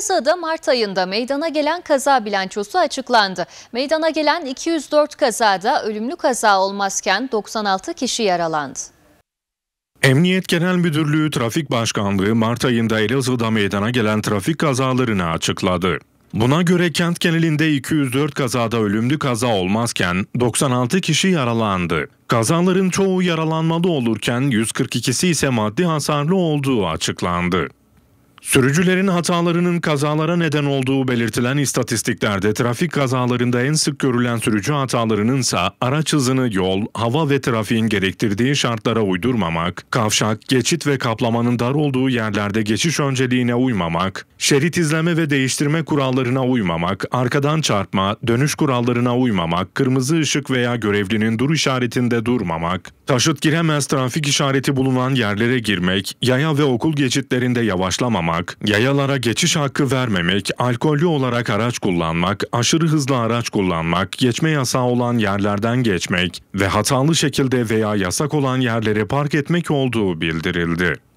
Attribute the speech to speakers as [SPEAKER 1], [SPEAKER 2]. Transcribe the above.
[SPEAKER 1] Bursa'da Mart ayında meydana gelen kaza bilançosu açıklandı. Meydana gelen 204 kazada ölümlü kaza olmazken 96 kişi yaralandı.
[SPEAKER 2] Emniyet Genel Müdürlüğü Trafik Başkanlığı Mart ayında Elazığ'da meydana gelen trafik kazalarını açıkladı. Buna göre kent genelinde 204 kazada ölümlü kaza olmazken 96 kişi yaralandı. Kazaların çoğu yaralanmalı olurken 142'si ise maddi hasarlı olduğu açıklandı. Sürücülerin hatalarının kazalara neden olduğu belirtilen istatistiklerde trafik kazalarında en sık görülen sürücü hatalarının ise araç hızını yol, hava ve trafiğin gerektirdiği şartlara uydurmamak, kavşak, geçit ve kaplamanın dar olduğu yerlerde geçiş önceliğine uymamak, şerit izleme ve değiştirme kurallarına uymamak, arkadan çarpma, dönüş kurallarına uymamak, kırmızı ışık veya görevlinin dur işaretinde durmamak, taşıt giremez trafik işareti bulunan yerlere girmek, yaya ve okul geçitlerinde yavaşlamamak, kullanmak, yayalara geçiş hakkı vermemek, alkollü olarak araç kullanmak, aşırı hızlı araç kullanmak, geçme yasağı olan yerlerden geçmek ve hatalı şekilde veya yasak olan yerlere park etmek olduğu bildirildi.